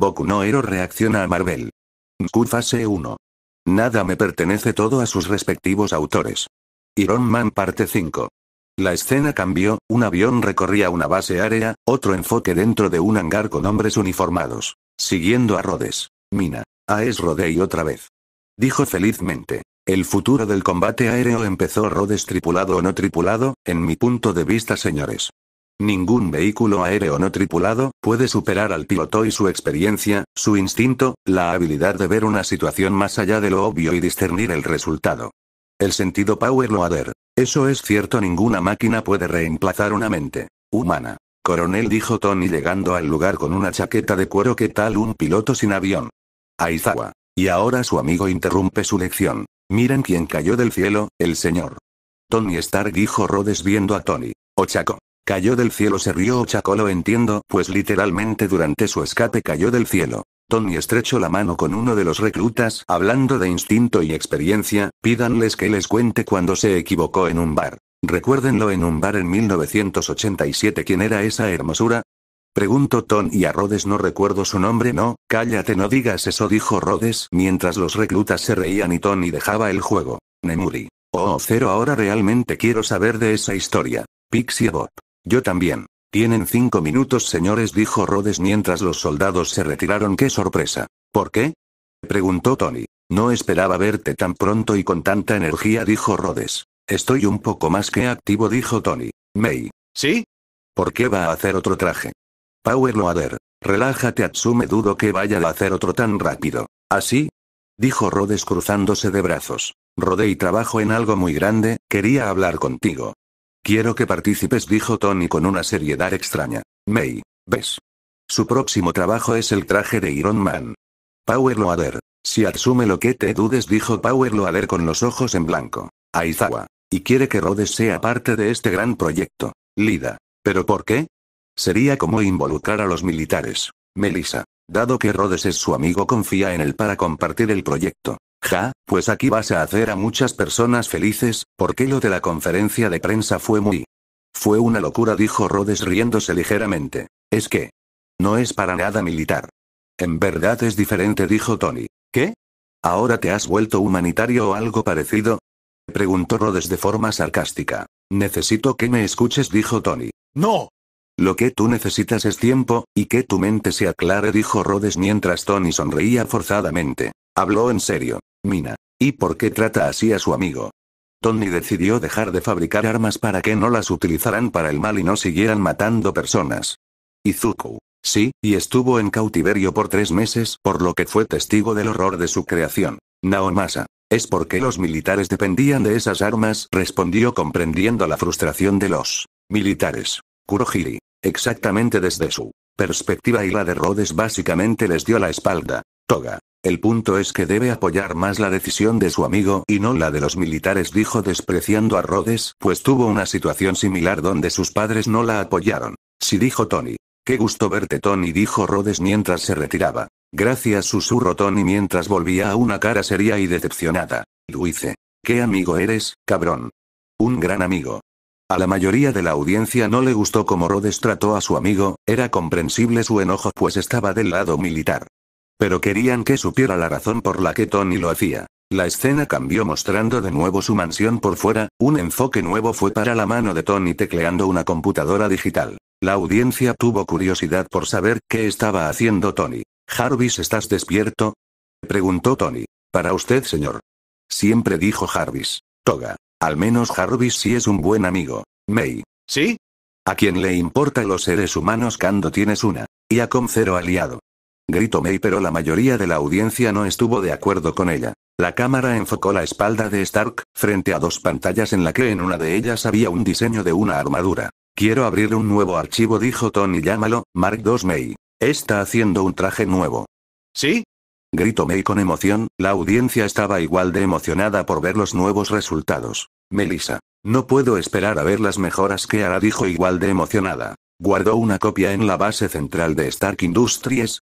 Boku no Hero reacciona a Marvel. Nku Fase 1. Nada me pertenece todo a sus respectivos autores. Iron Man Parte 5. La escena cambió, un avión recorría una base área, otro enfoque dentro de un hangar con hombres uniformados. Siguiendo a Rhodes. Mina. A es Rodey otra vez. Dijo felizmente. El futuro del combate aéreo empezó Rhodes tripulado o no tripulado, en mi punto de vista señores. Ningún vehículo aéreo no tripulado puede superar al piloto y su experiencia, su instinto, la habilidad de ver una situación más allá de lo obvio y discernir el resultado. El sentido Power Loader. Eso es cierto, ninguna máquina puede reemplazar una mente humana. Coronel dijo Tony llegando al lugar con una chaqueta de cuero que tal un piloto sin avión. Aizawa. Y ahora su amigo interrumpe su lección. Miren quién cayó del cielo, el señor. Tony Stark dijo Rhodes viendo a Tony. Ochaco. Cayó del cielo se rió Chaco lo entiendo pues literalmente durante su escape cayó del cielo. Tony estrechó la mano con uno de los reclutas hablando de instinto y experiencia, pídanles que les cuente cuando se equivocó en un bar. Recuérdenlo en un bar en 1987 ¿quién era esa hermosura? Preguntó Tony y a Rhodes no recuerdo su nombre no, cállate no digas eso dijo Rhodes mientras los reclutas se reían y Tony dejaba el juego. Nemuri. Oh cero ahora realmente quiero saber de esa historia. Pixie Bob. Yo también. Tienen cinco minutos, señores, dijo Rhodes mientras los soldados se retiraron. ¡Qué sorpresa! ¿Por qué? preguntó Tony. No esperaba verte tan pronto y con tanta energía, dijo Rhodes. Estoy un poco más que activo, dijo Tony. May. ¿Sí? ¿Por qué va a hacer otro traje? Power Loader. Relájate, Atsume. Dudo que vaya a hacer otro tan rápido. ¿Así? Dijo Rhodes cruzándose de brazos. Rodé y trabajo en algo muy grande, quería hablar contigo. Quiero que participes, dijo Tony con una seriedad extraña. May, ves. Su próximo trabajo es el traje de Iron Man. Power Loader. Si asume lo que te dudes, dijo Power Loader con los ojos en blanco. Aizawa. Y quiere que Rhodes sea parte de este gran proyecto. Lida. ¿Pero por qué? Sería como involucrar a los militares. Melissa. Dado que Rhodes es su amigo, confía en él para compartir el proyecto. Ja, pues aquí vas a hacer a muchas personas felices, porque lo de la conferencia de prensa fue muy... Fue una locura, dijo Rhodes riéndose ligeramente. Es que... No es para nada militar. En verdad es diferente, dijo Tony. ¿Qué? ¿Ahora te has vuelto humanitario o algo parecido? Preguntó Rhodes de forma sarcástica. Necesito que me escuches, dijo Tony. No, lo que tú necesitas es tiempo, y que tu mente se aclare, dijo Rhodes mientras Tony sonreía forzadamente. Habló en serio. Mina. ¿Y por qué trata así a su amigo? Tony decidió dejar de fabricar armas para que no las utilizaran para el mal y no siguieran matando personas. Izuku. Sí, y estuvo en cautiverio por tres meses, por lo que fue testigo del horror de su creación. Naomasa. Es porque los militares dependían de esas armas, respondió comprendiendo la frustración de los militares. Kurohiri. Exactamente desde su perspectiva y la de Rhodes básicamente les dio la espalda toga. El punto es que debe apoyar más la decisión de su amigo y no la de los militares, dijo despreciando a Rhodes, pues tuvo una situación similar donde sus padres no la apoyaron. Sí dijo Tony. Qué gusto verte, Tony, dijo Rhodes mientras se retiraba. Gracias, susurró Tony mientras volvía a una cara seria y decepcionada. Luice. Qué amigo eres, cabrón. Un gran amigo. A la mayoría de la audiencia no le gustó cómo Rhodes trató a su amigo, era comprensible su enojo pues estaba del lado militar. Pero querían que supiera la razón por la que Tony lo hacía. La escena cambió mostrando de nuevo su mansión por fuera, un enfoque nuevo fue para la mano de Tony tecleando una computadora digital. La audiencia tuvo curiosidad por saber qué estaba haciendo Tony. Jarvis, ¿estás despierto? preguntó Tony. Para usted, señor. Siempre dijo Jarvis. Toga. Al menos Jarvis sí es un buen amigo. May. ¿Sí? A quién le importa los seres humanos cuando tienes una. Y a con cero aliado gritó May pero la mayoría de la audiencia no estuvo de acuerdo con ella. La cámara enfocó la espalda de Stark, frente a dos pantallas en la que en una de ellas había un diseño de una armadura. Quiero abrir un nuevo archivo dijo Tony llámalo, Mark II May. Está haciendo un traje nuevo. ¿Sí? Gritó May con emoción, la audiencia estaba igual de emocionada por ver los nuevos resultados. Melissa. No puedo esperar a ver las mejoras que hará dijo igual de emocionada. Guardó una copia en la base central de Stark Industries,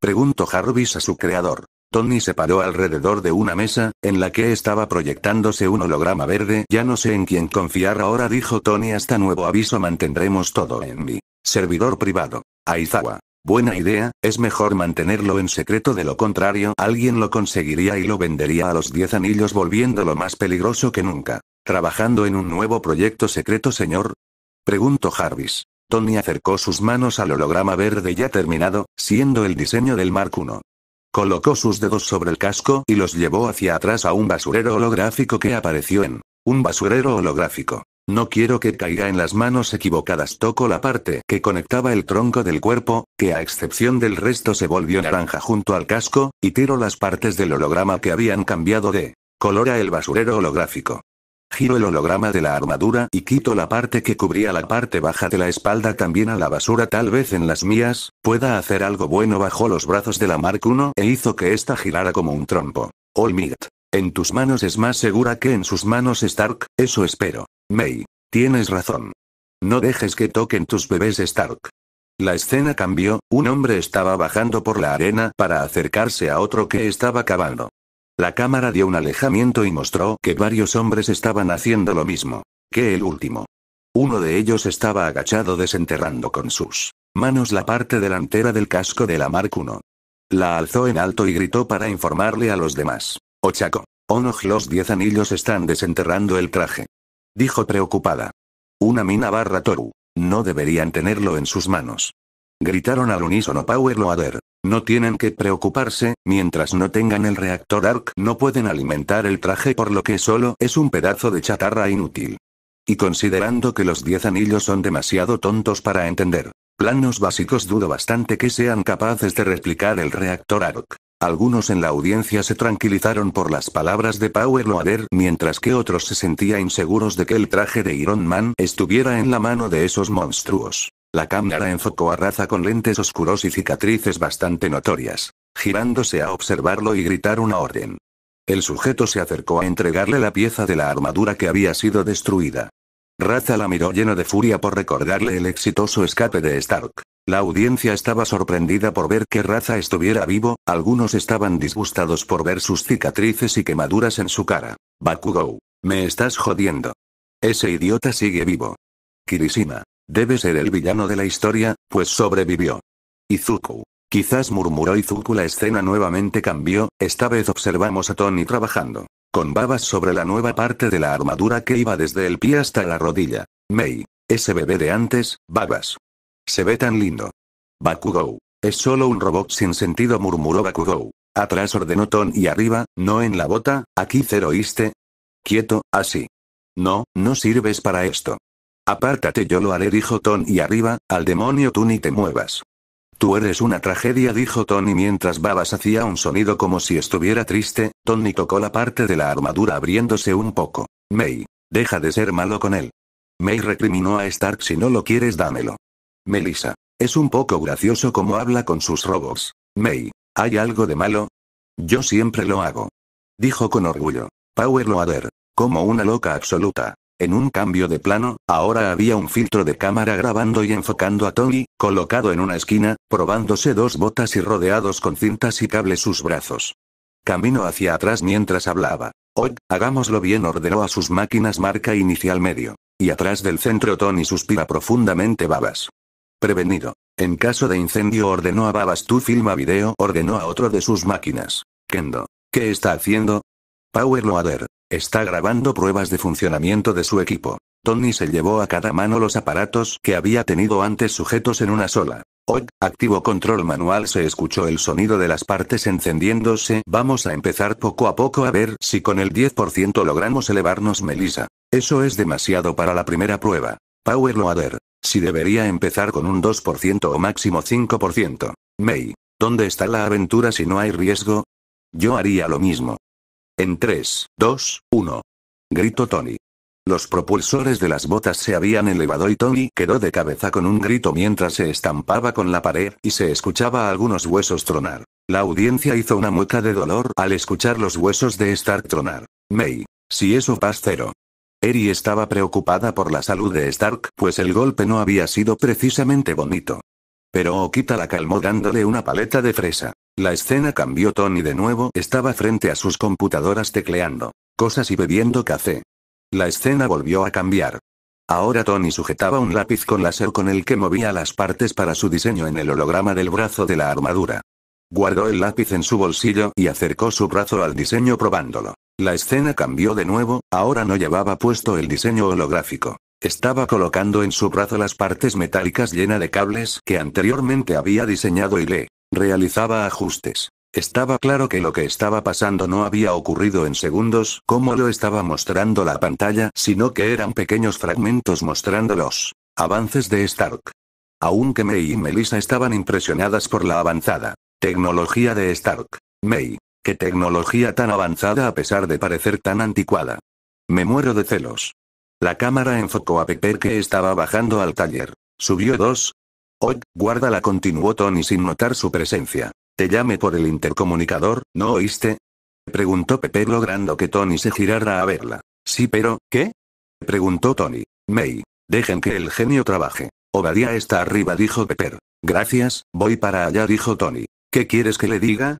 Preguntó Jarvis a su creador. Tony se paró alrededor de una mesa, en la que estaba proyectándose un holograma verde. Ya no sé en quién confiar ahora, dijo Tony. Hasta nuevo aviso mantendremos todo en mi servidor privado. Aizawa. Buena idea, es mejor mantenerlo en secreto de lo contrario alguien lo conseguiría y lo vendería a los diez anillos volviéndolo más peligroso que nunca. ¿Trabajando en un nuevo proyecto secreto, señor? Preguntó Jarvis. Tony acercó sus manos al holograma verde ya terminado, siendo el diseño del Mark I. Colocó sus dedos sobre el casco y los llevó hacia atrás a un basurero holográfico que apareció en un basurero holográfico. No quiero que caiga en las manos equivocadas. Tocó la parte que conectaba el tronco del cuerpo, que a excepción del resto se volvió naranja junto al casco, y tiró las partes del holograma que habían cambiado de color a el basurero holográfico. Giro el holograma de la armadura y quito la parte que cubría la parte baja de la espalda también a la basura tal vez en las mías, pueda hacer algo bueno bajo los brazos de la Mark I e hizo que esta girara como un trompo. All En tus manos es más segura que en sus manos Stark, eso espero. May. Tienes razón. No dejes que toquen tus bebés Stark. La escena cambió, un hombre estaba bajando por la arena para acercarse a otro que estaba cavando. La cámara dio un alejamiento y mostró que varios hombres estaban haciendo lo mismo. Que el último. Uno de ellos estaba agachado desenterrando con sus manos la parte delantera del casco de la Mark 1. La alzó en alto y gritó para informarle a los demás. Ochaco. Onoj, los diez anillos están desenterrando el traje. Dijo preocupada. Una mina barra Toru. No deberían tenerlo en sus manos. Gritaron al unísono Power Loader. No tienen que preocuparse, mientras no tengan el reactor ARC no pueden alimentar el traje por lo que solo es un pedazo de chatarra inútil. Y considerando que los 10 anillos son demasiado tontos para entender planos básicos dudo bastante que sean capaces de replicar el reactor ARC. Algunos en la audiencia se tranquilizaron por las palabras de Power Loader mientras que otros se sentían inseguros de que el traje de Iron Man estuviera en la mano de esos monstruos. La cámara enfocó a Raza con lentes oscuros y cicatrices bastante notorias, girándose a observarlo y gritar una orden. El sujeto se acercó a entregarle la pieza de la armadura que había sido destruida. Raza la miró lleno de furia por recordarle el exitoso escape de Stark. La audiencia estaba sorprendida por ver que Raza estuviera vivo, algunos estaban disgustados por ver sus cicatrices y quemaduras en su cara. Bakugou, me estás jodiendo. Ese idiota sigue vivo. Kirishima, Debe ser el villano de la historia, pues sobrevivió. Izuku. Quizás murmuró Izuku la escena nuevamente cambió, esta vez observamos a Tony trabajando. Con babas sobre la nueva parte de la armadura que iba desde el pie hasta la rodilla. Mei. Ese bebé de antes, babas. Se ve tan lindo. Bakugou. Es solo un robot sin sentido murmuró Bakugou. Atrás ordenó Tony y arriba, no en la bota, aquí cero Quieto, así. No, no sirves para esto. Apártate yo lo haré dijo Tony arriba, al demonio tú ni te muevas. Tú eres una tragedia dijo Tony mientras Babas hacía un sonido como si estuviera triste, Tony tocó la parte de la armadura abriéndose un poco. May. Deja de ser malo con él. May recriminó a Stark si no lo quieres dámelo. Melissa. Es un poco gracioso como habla con sus robos. May. ¿Hay algo de malo? Yo siempre lo hago. Dijo con orgullo. Power Loader. Como una loca absoluta. En un cambio de plano, ahora había un filtro de cámara grabando y enfocando a Tony, colocado en una esquina, probándose dos botas y rodeados con cintas y cables sus brazos. Camino hacia atrás mientras hablaba. Hoy, hagámoslo bien, ordenó a sus máquinas marca inicial medio. Y atrás del centro Tony suspira profundamente babas. Prevenido. En caso de incendio ordenó a babas tu filma video, ordenó a otro de sus máquinas. Kendo. ¿Qué está haciendo? Power Loader. Está grabando pruebas de funcionamiento de su equipo. Tony se llevó a cada mano los aparatos que había tenido antes sujetos en una sola. Hoy, activo control manual se escuchó el sonido de las partes encendiéndose. Vamos a empezar poco a poco a ver si con el 10% logramos elevarnos Melissa. Eso es demasiado para la primera prueba. Power Loader. Si debería empezar con un 2% o máximo 5%. May. ¿Dónde está la aventura si no hay riesgo? Yo haría lo mismo. En 3, 2, 1. Gritó Tony. Los propulsores de las botas se habían elevado y Tony quedó de cabeza con un grito mientras se estampaba con la pared y se escuchaba algunos huesos tronar. La audiencia hizo una mueca de dolor al escuchar los huesos de Stark tronar. May. Si eso pasa cero. Eri estaba preocupada por la salud de Stark, pues el golpe no había sido precisamente bonito. Pero Okita la calmó dándole una paleta de fresa. La escena cambió. Tony de nuevo estaba frente a sus computadoras tecleando cosas y bebiendo café. La escena volvió a cambiar. Ahora Tony sujetaba un lápiz con láser con el que movía las partes para su diseño en el holograma del brazo de la armadura. Guardó el lápiz en su bolsillo y acercó su brazo al diseño probándolo. La escena cambió de nuevo, ahora no llevaba puesto el diseño holográfico. Estaba colocando en su brazo las partes metálicas llena de cables que anteriormente había diseñado y le Realizaba ajustes. Estaba claro que lo que estaba pasando no había ocurrido en segundos, como lo estaba mostrando la pantalla, sino que eran pequeños fragmentos mostrando los avances de Stark. Aunque May y Melissa estaban impresionadas por la avanzada tecnología de Stark. May, qué tecnología tan avanzada a pesar de parecer tan anticuada. Me muero de celos. La cámara enfocó a Pepper que estaba bajando al taller. Subió dos, Oh, guárdala continuó Tony sin notar su presencia. Te llame por el intercomunicador, ¿no oíste? Preguntó Pepe logrando que Tony se girara a verla. Sí, pero, ¿qué? Preguntó Tony. May, dejen que el genio trabaje. Obadía está arriba, dijo Pepper. Gracias, voy para allá, dijo Tony. ¿Qué quieres que le diga?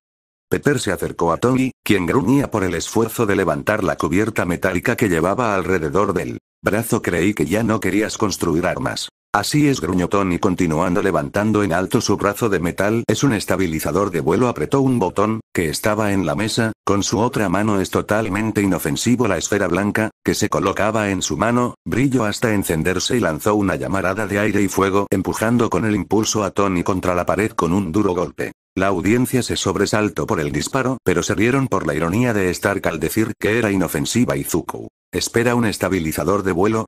Pepper se acercó a Tony, quien gruñía por el esfuerzo de levantar la cubierta metálica que llevaba alrededor del brazo. Creí que ya no querías construir armas. Así es, gruñó Tony continuando levantando en alto su brazo de metal, es un estabilizador de vuelo, apretó un botón, que estaba en la mesa, con su otra mano es totalmente inofensivo la esfera blanca, que se colocaba en su mano, brilló hasta encenderse y lanzó una llamarada de aire y fuego, empujando con el impulso a Tony contra la pared con un duro golpe. La audiencia se sobresaltó por el disparo, pero se rieron por la ironía de Stark al decir que era inofensiva Izuku. ¿Espera un estabilizador de vuelo?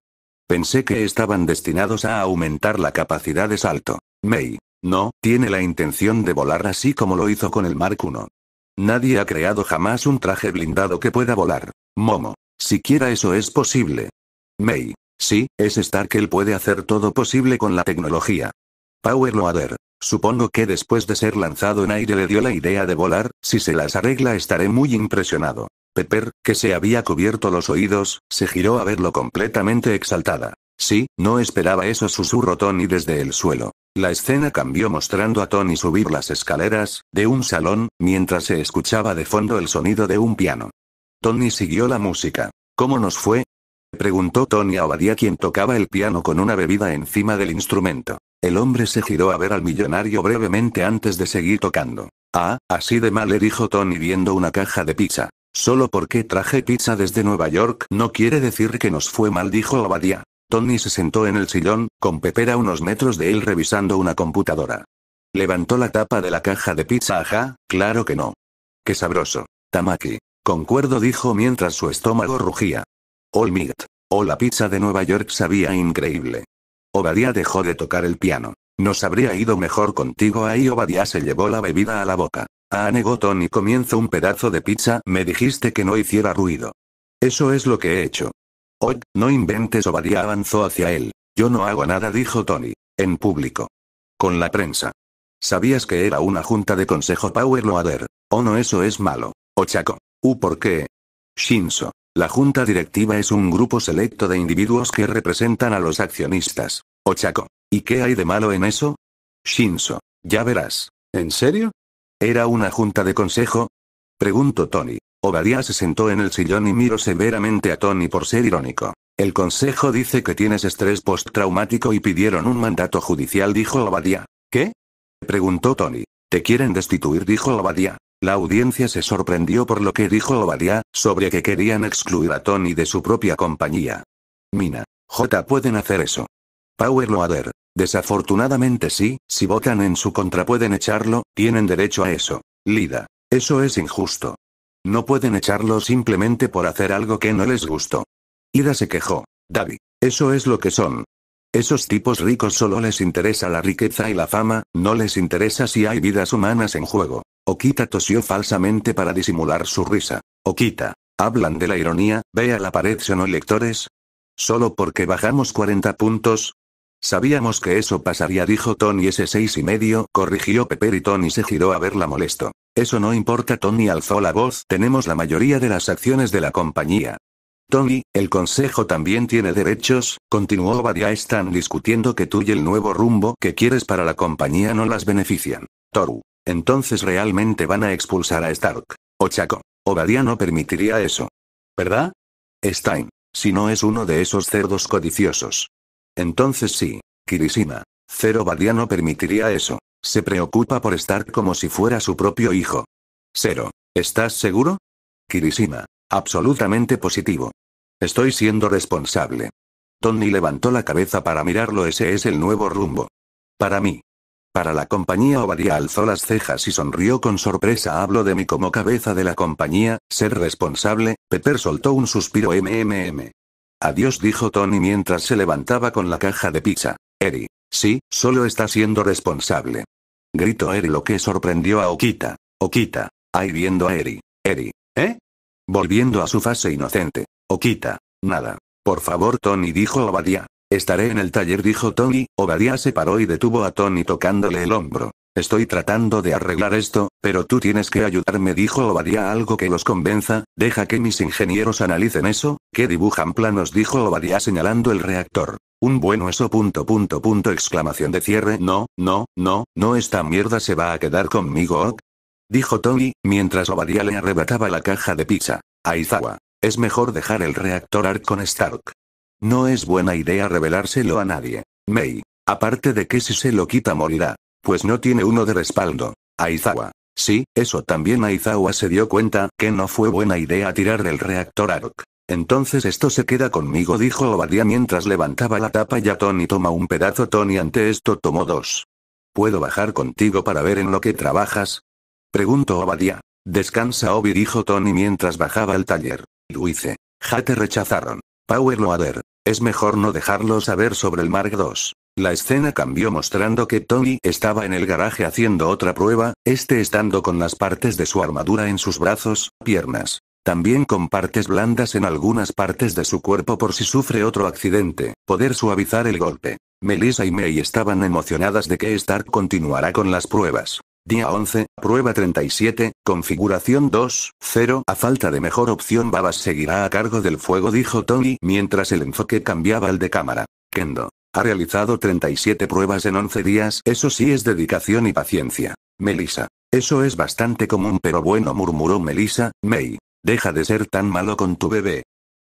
Pensé que estaban destinados a aumentar la capacidad de salto. Mei. No, tiene la intención de volar así como lo hizo con el Mark I. Nadie ha creado jamás un traje blindado que pueda volar. Momo. Siquiera eso es posible. Mei, Sí, es Stark él puede hacer todo posible con la tecnología. Power Loader. Supongo que después de ser lanzado en aire le dio la idea de volar, si se las arregla estaré muy impresionado. Pepper, que se había cubierto los oídos, se giró a verlo completamente exaltada. Sí, no esperaba eso susurró Tony desde el suelo. La escena cambió mostrando a Tony subir las escaleras, de un salón, mientras se escuchaba de fondo el sonido de un piano. Tony siguió la música. ¿Cómo nos fue? Preguntó Tony a Obadiah quien tocaba el piano con una bebida encima del instrumento. El hombre se giró a ver al millonario brevemente antes de seguir tocando. Ah, así de mal le dijo Tony viendo una caja de pizza. Solo porque traje pizza desde Nueva York no quiere decir que nos fue mal, dijo Obadiah. Tony se sentó en el sillón, con a unos metros de él revisando una computadora. Levantó la tapa de la caja de pizza, ajá, claro que no. Qué sabroso. Tamaki. Concuerdo dijo mientras su estómago rugía. All meat. O oh, la pizza de Nueva York sabía increíble. Obadiah dejó de tocar el piano. Nos habría ido mejor contigo ahí. Obadiah se llevó la bebida a la boca. Ah, negó Tony. Comienzo un pedazo de pizza, me dijiste que no hiciera ruido. Eso es lo que he hecho. hoy no inventes. Obadiah avanzó hacia él. Yo no hago nada, dijo Tony. En público. Con la prensa. ¿Sabías que era una junta de consejo Power Loader? Oh no, eso es malo. Ochaco. Oh, ¿U uh, por qué? Shinso. La junta directiva es un grupo selecto de individuos que representan a los accionistas. Oh, chaco ¿Y qué hay de malo en eso? Shinso. Ya verás. ¿En serio? ¿Era una junta de consejo? Preguntó Tony. Obadiah se sentó en el sillón y miró severamente a Tony por ser irónico. El consejo dice que tienes estrés postraumático y pidieron un mandato judicial, dijo Obadiah. ¿Qué? Preguntó Tony. Te quieren destituir, dijo Obadiah. La audiencia se sorprendió por lo que dijo Obadiah, sobre que querían excluir a Tony de su propia compañía. Mina. J. Pueden hacer eso. Power Loader. Desafortunadamente sí, si votan en su contra pueden echarlo, tienen derecho a eso. Lida. Eso es injusto. No pueden echarlo simplemente por hacer algo que no les gustó. Ida se quejó. David. Eso es lo que son. Esos tipos ricos solo les interesa la riqueza y la fama, no les interesa si hay vidas humanas en juego. Okita tosió falsamente para disimular su risa. Okita. Hablan de la ironía, vea la pared son lectores. Solo porque bajamos 40 puntos, Sabíamos que eso pasaría, dijo Tony ese seis y medio, corrigió Pepper y Tony se giró a verla molesto. Eso no importa, Tony alzó la voz, tenemos la mayoría de las acciones de la compañía. Tony, el consejo también tiene derechos, continuó Badia están discutiendo que tú y el nuevo rumbo que quieres para la compañía no las benefician. Toru. Entonces realmente van a expulsar a Stark. O Chaco. Badia no permitiría eso. ¿Verdad? Stein. Si no es uno de esos cerdos codiciosos. Entonces sí, Kirishima. Cero Badia no permitiría eso. Se preocupa por estar como si fuera su propio hijo. Cero. ¿Estás seguro? Kirishima. Absolutamente positivo. Estoy siendo responsable. Tony levantó la cabeza para mirarlo. Ese es el nuevo rumbo. Para mí. Para la compañía Obadiah alzó las cejas y sonrió con sorpresa. Hablo de mí como cabeza de la compañía, ser responsable. Pepper soltó un suspiro MMM. Adiós dijo Tony mientras se levantaba con la caja de pizza. Eri. Sí, solo está siendo responsable. Gritó Eri lo que sorprendió a Okita. Okita. Ahí viendo a Eri. Eri. ¿Eh? Volviendo a su fase inocente. Okita. Nada. Por favor Tony dijo Obadiah. Estaré en el taller dijo Tony. Obadiah se paró y detuvo a Tony tocándole el hombro. Estoy tratando de arreglar esto, pero tú tienes que ayudarme, dijo Obadiah algo que los convenza, deja que mis ingenieros analicen eso, que dibujan planos, dijo Obadiah señalando el reactor. Un bueno eso punto punto punto exclamación de cierre no, no, no, no esta mierda se va a quedar conmigo Dijo Tony, mientras Obadiah le arrebataba la caja de pizza. Aizawa. Es mejor dejar el reactor ARK con Stark. No es buena idea revelárselo a nadie. May. Aparte de que si se lo quita morirá. Pues no tiene uno de respaldo. Aizawa. Sí, eso también Aizawa se dio cuenta que no fue buena idea tirar del reactor Arok. Entonces esto se queda conmigo, dijo Obadiah mientras levantaba la tapa y a Tony toma un pedazo. Tony ante esto tomó dos. ¿Puedo bajar contigo para ver en lo que trabajas? Preguntó Obadiah. Descansa Obi dijo Tony mientras bajaba al taller. Luice. Ja te rechazaron. Power Loader. Es mejor no dejarlo saber sobre el Mark II. La escena cambió mostrando que Tony estaba en el garaje haciendo otra prueba, este estando con las partes de su armadura en sus brazos, piernas. También con partes blandas en algunas partes de su cuerpo por si sufre otro accidente, poder suavizar el golpe. Melissa y May estaban emocionadas de que Stark continuará con las pruebas. Día 11, prueba 37, configuración 2, 0. A falta de mejor opción, Babas seguirá a cargo del fuego, dijo Tony mientras el enfoque cambiaba al de cámara. Kendo, ha realizado 37 pruebas en 11 días, eso sí es dedicación y paciencia. Melissa. Eso es bastante común pero bueno murmuró Melissa, May. Deja de ser tan malo con tu bebé.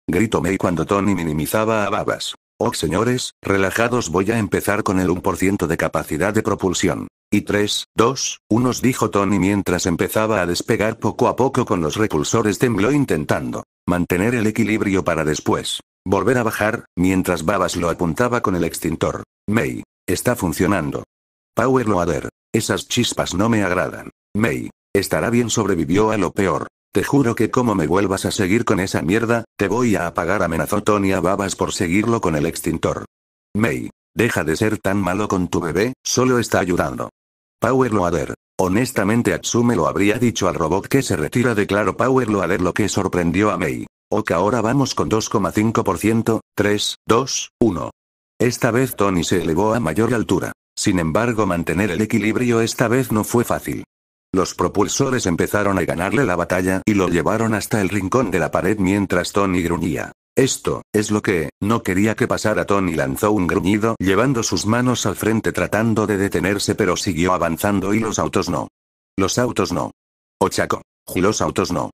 Gritó May cuando Tony minimizaba a babas. Oh señores, relajados voy a empezar con el 1% de capacidad de propulsión. Y 3, 2, 1 dijo Tony mientras empezaba a despegar poco a poco con los repulsores tembló intentando mantener el equilibrio para después Volver a bajar, mientras Babas lo apuntaba con el extintor. May. Está funcionando. Power Loader. Esas chispas no me agradan. May. Estará bien sobrevivió a lo peor. Te juro que como me vuelvas a seguir con esa mierda, te voy a apagar amenazó Tony a Babas por seguirlo con el extintor. May. Deja de ser tan malo con tu bebé, solo está ayudando. Power Loader. Honestamente Atsume lo habría dicho al robot que se retira de claro Power Loader lo que sorprendió a Mei. Ok ahora vamos con 2,5%, 3, 2, 1. Esta vez Tony se elevó a mayor altura. Sin embargo mantener el equilibrio esta vez no fue fácil. Los propulsores empezaron a ganarle la batalla y lo llevaron hasta el rincón de la pared mientras Tony gruñía. Esto, es lo que, no quería que pasara Tony lanzó un gruñido llevando sus manos al frente tratando de detenerse pero siguió avanzando y los autos no. Los autos no. Ochaco. Los autos no.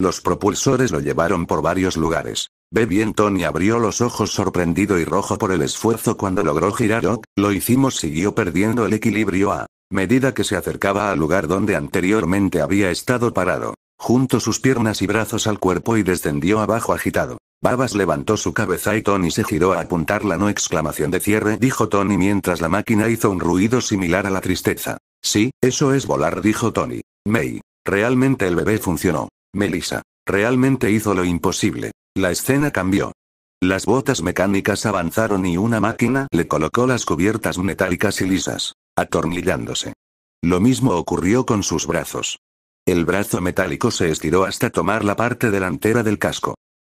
Los propulsores lo llevaron por varios lugares. Ve bien Tony abrió los ojos sorprendido y rojo por el esfuerzo cuando logró girar Ok, lo hicimos siguió perdiendo el equilibrio a medida que se acercaba al lugar donde anteriormente había estado parado. Junto sus piernas y brazos al cuerpo y descendió abajo agitado. Babas levantó su cabeza y Tony se giró a apuntar la no exclamación de cierre, dijo Tony mientras la máquina hizo un ruido similar a la tristeza. Sí, eso es volar, dijo Tony. May. Realmente el bebé funcionó. Melissa. Realmente hizo lo imposible. La escena cambió. Las botas mecánicas avanzaron y una máquina le colocó las cubiertas metálicas y lisas, atornillándose. Lo mismo ocurrió con sus brazos. El brazo metálico se estiró hasta tomar la parte delantera del casco.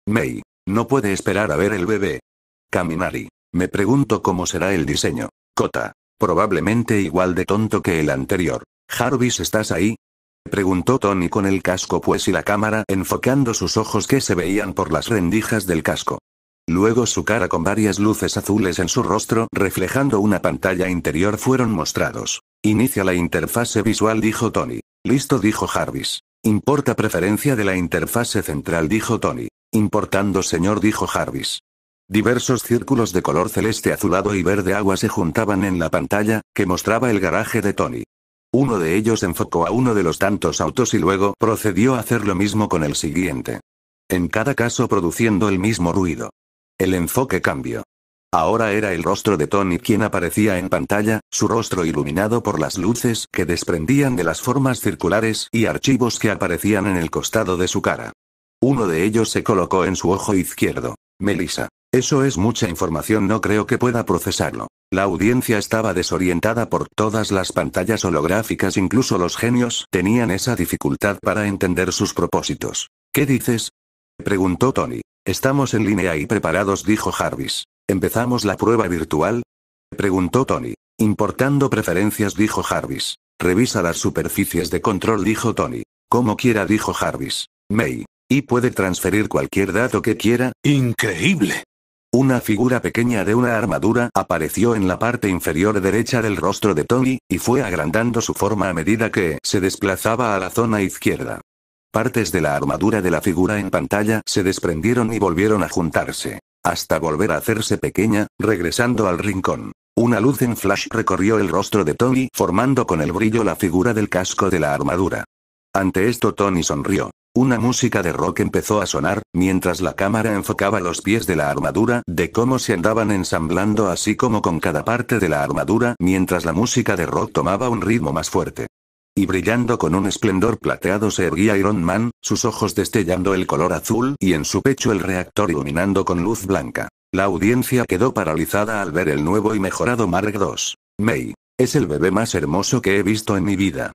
May, no puede esperar a ver el bebé. Caminari, me pregunto cómo será el diseño. Kota, probablemente igual de tonto que el anterior. Jarvis, ¿estás ahí? preguntó Tony con el casco pues y la cámara enfocando sus ojos que se veían por las rendijas del casco. Luego su cara con varias luces azules en su rostro reflejando una pantalla interior fueron mostrados. Inicia la interfase visual dijo Tony. Listo dijo Jarvis. Importa preferencia de la interfase central dijo Tony. Importando señor dijo Jarvis. Diversos círculos de color celeste azulado y verde agua se juntaban en la pantalla, que mostraba el garaje de Tony. Uno de ellos enfocó a uno de los tantos autos y luego procedió a hacer lo mismo con el siguiente. En cada caso produciendo el mismo ruido. El enfoque cambió. Ahora era el rostro de Tony quien aparecía en pantalla, su rostro iluminado por las luces que desprendían de las formas circulares y archivos que aparecían en el costado de su cara. Uno de ellos se colocó en su ojo izquierdo. Melissa. Eso es mucha información, no creo que pueda procesarlo. La audiencia estaba desorientada por todas las pantallas holográficas, incluso los genios tenían esa dificultad para entender sus propósitos. ¿Qué dices? preguntó Tony. Estamos en línea y preparados, dijo Jarvis. ¿Empezamos la prueba virtual? preguntó Tony. Importando preferencias, dijo Jarvis. Revisa las superficies de control, dijo Tony. Como quiera, dijo Jarvis. May. Y puede transferir cualquier dato que quiera. Increíble. Una figura pequeña de una armadura apareció en la parte inferior derecha del rostro de Tony, y fue agrandando su forma a medida que se desplazaba a la zona izquierda. Partes de la armadura de la figura en pantalla se desprendieron y volvieron a juntarse, hasta volver a hacerse pequeña, regresando al rincón. Una luz en flash recorrió el rostro de Tony, formando con el brillo la figura del casco de la armadura. Ante esto Tony sonrió. Una música de rock empezó a sonar, mientras la cámara enfocaba los pies de la armadura, de cómo se andaban ensamblando así como con cada parte de la armadura, mientras la música de rock tomaba un ritmo más fuerte. Y brillando con un esplendor plateado se erguía Iron Man, sus ojos destellando el color azul y en su pecho el reactor iluminando con luz blanca. La audiencia quedó paralizada al ver el nuevo y mejorado Mark II. May. Es el bebé más hermoso que he visto en mi vida.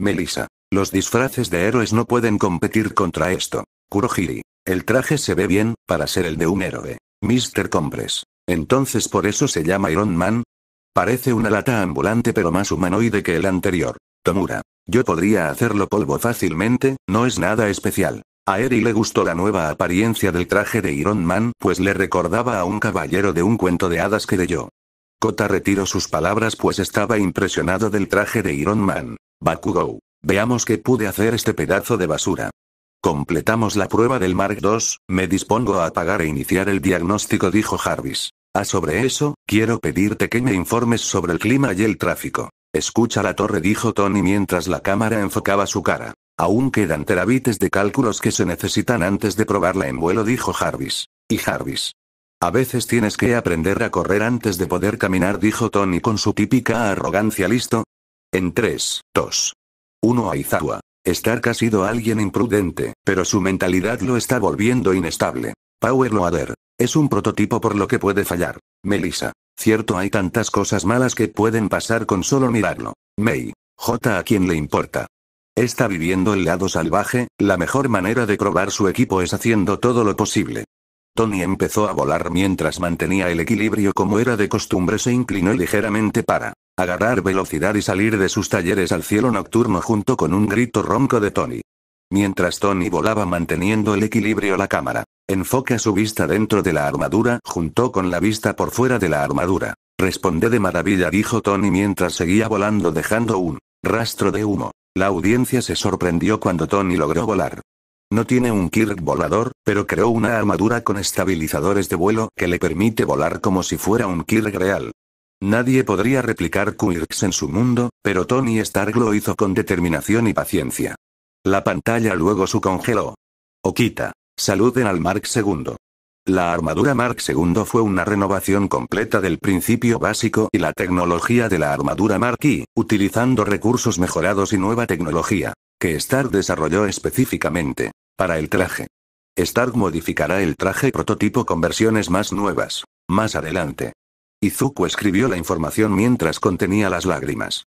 Melissa. Los disfraces de héroes no pueden competir contra esto. Kurohiri. El traje se ve bien, para ser el de un héroe. Mr. Compress. Entonces por eso se llama Iron Man. Parece una lata ambulante pero más humanoide que el anterior. Tomura. Yo podría hacerlo polvo fácilmente, no es nada especial. A Eri le gustó la nueva apariencia del traje de Iron Man, pues le recordaba a un caballero de un cuento de hadas que yo. Kota retiró sus palabras pues estaba impresionado del traje de Iron Man. Bakugou. Veamos qué pude hacer este pedazo de basura. Completamos la prueba del Mark II, me dispongo a apagar e iniciar el diagnóstico, dijo Jarvis. A ah, sobre eso, quiero pedirte que me informes sobre el clima y el tráfico. Escucha la torre, dijo Tony mientras la cámara enfocaba su cara. Aún quedan terabites de cálculos que se necesitan antes de probarla en vuelo, dijo Jarvis. Y Jarvis. A veces tienes que aprender a correr antes de poder caminar, dijo Tony con su típica arrogancia. ¿Listo? En 3, 2, uno Aizawa. Stark ha sido alguien imprudente, pero su mentalidad lo está volviendo inestable. Power Loader. Es un prototipo por lo que puede fallar. Melissa. Cierto hay tantas cosas malas que pueden pasar con solo mirarlo. Mei. J. ¿A quién le importa? Está viviendo el lado salvaje, la mejor manera de probar su equipo es haciendo todo lo posible. Tony empezó a volar mientras mantenía el equilibrio como era de costumbre se inclinó ligeramente para agarrar velocidad y salir de sus talleres al cielo nocturno junto con un grito ronco de Tony. Mientras Tony volaba manteniendo el equilibrio la cámara, enfoca su vista dentro de la armadura junto con la vista por fuera de la armadura. Responde de maravilla dijo Tony mientras seguía volando dejando un rastro de humo. La audiencia se sorprendió cuando Tony logró volar. No tiene un Kirk volador, pero creó una armadura con estabilizadores de vuelo que le permite volar como si fuera un Kirk real. Nadie podría replicar Quirks en su mundo, pero Tony Stark lo hizo con determinación y paciencia. La pantalla luego su congeló. Okita. Saluden al Mark II. La armadura Mark II fue una renovación completa del principio básico y la tecnología de la armadura Mark I, utilizando recursos mejorados y nueva tecnología, que Stark desarrolló específicamente, para el traje. Stark modificará el traje prototipo con versiones más nuevas, más adelante. Izuku escribió la información mientras contenía las lágrimas.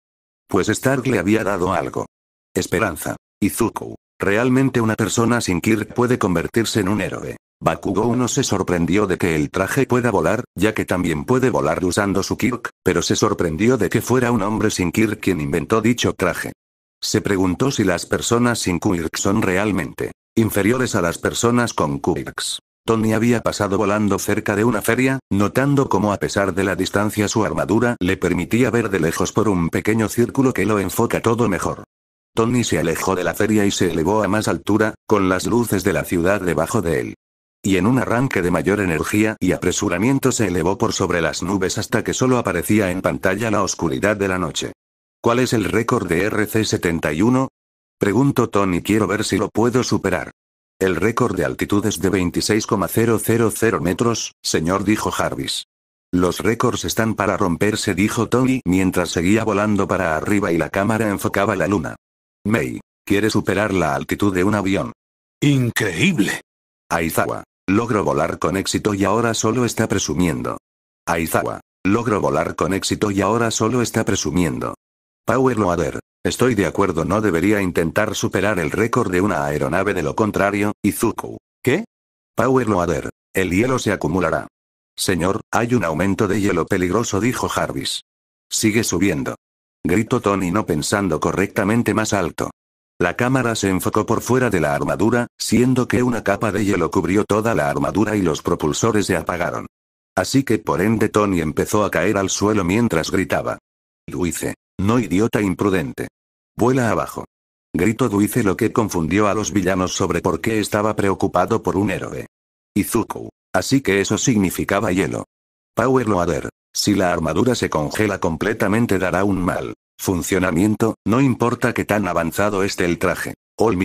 Pues Stark le había dado algo. Esperanza. Izuku. Realmente una persona sin Kirk puede convertirse en un héroe. Bakugo no se sorprendió de que el traje pueda volar, ya que también puede volar usando su Kirk, pero se sorprendió de que fuera un hombre sin Kirk quien inventó dicho traje. Se preguntó si las personas sin Kirk son realmente inferiores a las personas con Kirk. Tony había pasado volando cerca de una feria, notando cómo a pesar de la distancia su armadura le permitía ver de lejos por un pequeño círculo que lo enfoca todo mejor. Tony se alejó de la feria y se elevó a más altura, con las luces de la ciudad debajo de él. Y en un arranque de mayor energía y apresuramiento se elevó por sobre las nubes hasta que solo aparecía en pantalla la oscuridad de la noche. ¿Cuál es el récord de RC-71? Preguntó Tony, quiero ver si lo puedo superar. El récord de altitud es de 26,000 metros, señor, dijo Jarvis. Los récords están para romperse, dijo Tony mientras seguía volando para arriba y la cámara enfocaba la luna. May, quiere superar la altitud de un avión. Increíble. Aizawa, logro volar con éxito y ahora solo está presumiendo. Aizawa, logro volar con éxito y ahora solo está presumiendo. Power Loader. Estoy de acuerdo, no debería intentar superar el récord de una aeronave de lo contrario, Izuku. ¿Qué? Power Loader. El hielo se acumulará. Señor, hay un aumento de hielo peligroso, dijo Jarvis. Sigue subiendo. Gritó Tony no pensando correctamente más alto. La cámara se enfocó por fuera de la armadura, siendo que una capa de hielo cubrió toda la armadura y los propulsores se apagaron. Así que por ende Tony empezó a caer al suelo mientras gritaba. Luice. No idiota imprudente. Vuela abajo. gritó Duice lo que confundió a los villanos sobre por qué estaba preocupado por un héroe. Izuku. Así que eso significaba hielo. Power Loader. Si la armadura se congela completamente dará un mal. Funcionamiento, no importa que tan avanzado esté el traje. All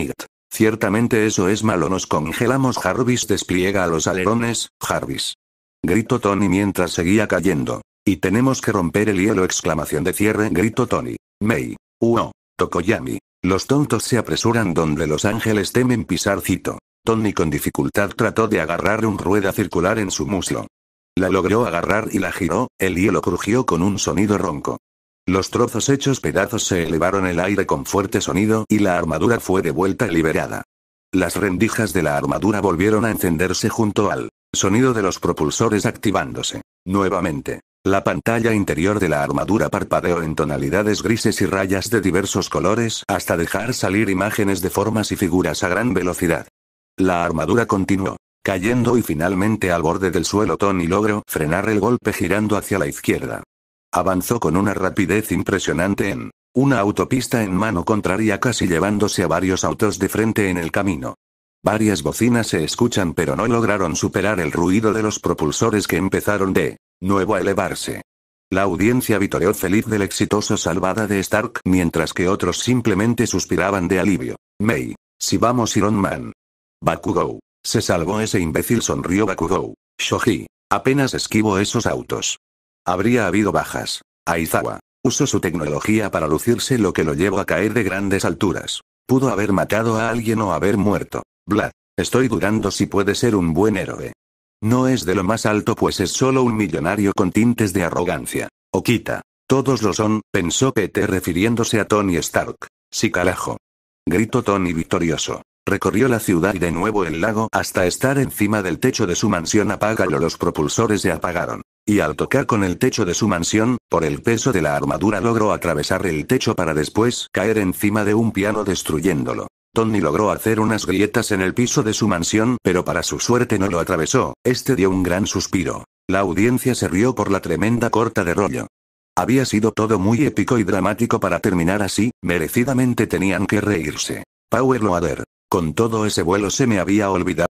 Ciertamente eso es malo nos congelamos Jarvis despliega a los alerones, Jarvis. Grito Tony mientras seguía cayendo. Y tenemos que romper el hielo exclamación de cierre gritó Tony. Mei. Uo. Tokoyami. Los tontos se apresuran donde los ángeles temen pisar cito. Tony con dificultad trató de agarrar un rueda circular en su muslo. La logró agarrar y la giró, el hielo crujió con un sonido ronco. Los trozos hechos pedazos se elevaron el aire con fuerte sonido y la armadura fue de vuelta liberada. Las rendijas de la armadura volvieron a encenderse junto al sonido de los propulsores activándose. Nuevamente. La pantalla interior de la armadura parpadeó en tonalidades grises y rayas de diversos colores hasta dejar salir imágenes de formas y figuras a gran velocidad. La armadura continuó cayendo y finalmente al borde del suelo Tony logró frenar el golpe girando hacia la izquierda. Avanzó con una rapidez impresionante en una autopista en mano contraria casi llevándose a varios autos de frente en el camino. Varias bocinas se escuchan pero no lograron superar el ruido de los propulsores que empezaron de nuevo a elevarse. La audiencia vitoreó feliz del exitoso salvada de Stark mientras que otros simplemente suspiraban de alivio. Mei. Si vamos Iron Man. Bakugou. Se salvó ese imbécil sonrió Bakugou. Shoji. Apenas esquivo esos autos. Habría habido bajas. Aizawa. Usó su tecnología para lucirse lo que lo llevó a caer de grandes alturas. Pudo haber matado a alguien o haber muerto. Vlad. Estoy dudando si puede ser un buen héroe. No es de lo más alto pues es solo un millonario con tintes de arrogancia. Oquita, Todos lo son, pensó Pete refiriéndose a Tony Stark. Sí carajo. Gritó Tony victorioso. Recorrió la ciudad y de nuevo el lago hasta estar encima del techo de su mansión. Apágalo, los propulsores se apagaron. Y al tocar con el techo de su mansión, por el peso de la armadura logró atravesar el techo para después caer encima de un piano destruyéndolo. Tony logró hacer unas grietas en el piso de su mansión, pero para su suerte no lo atravesó, este dio un gran suspiro. La audiencia se rió por la tremenda corta de rollo. Había sido todo muy épico y dramático para terminar así, merecidamente tenían que reírse. Power Loader. Con todo ese vuelo se me había olvidado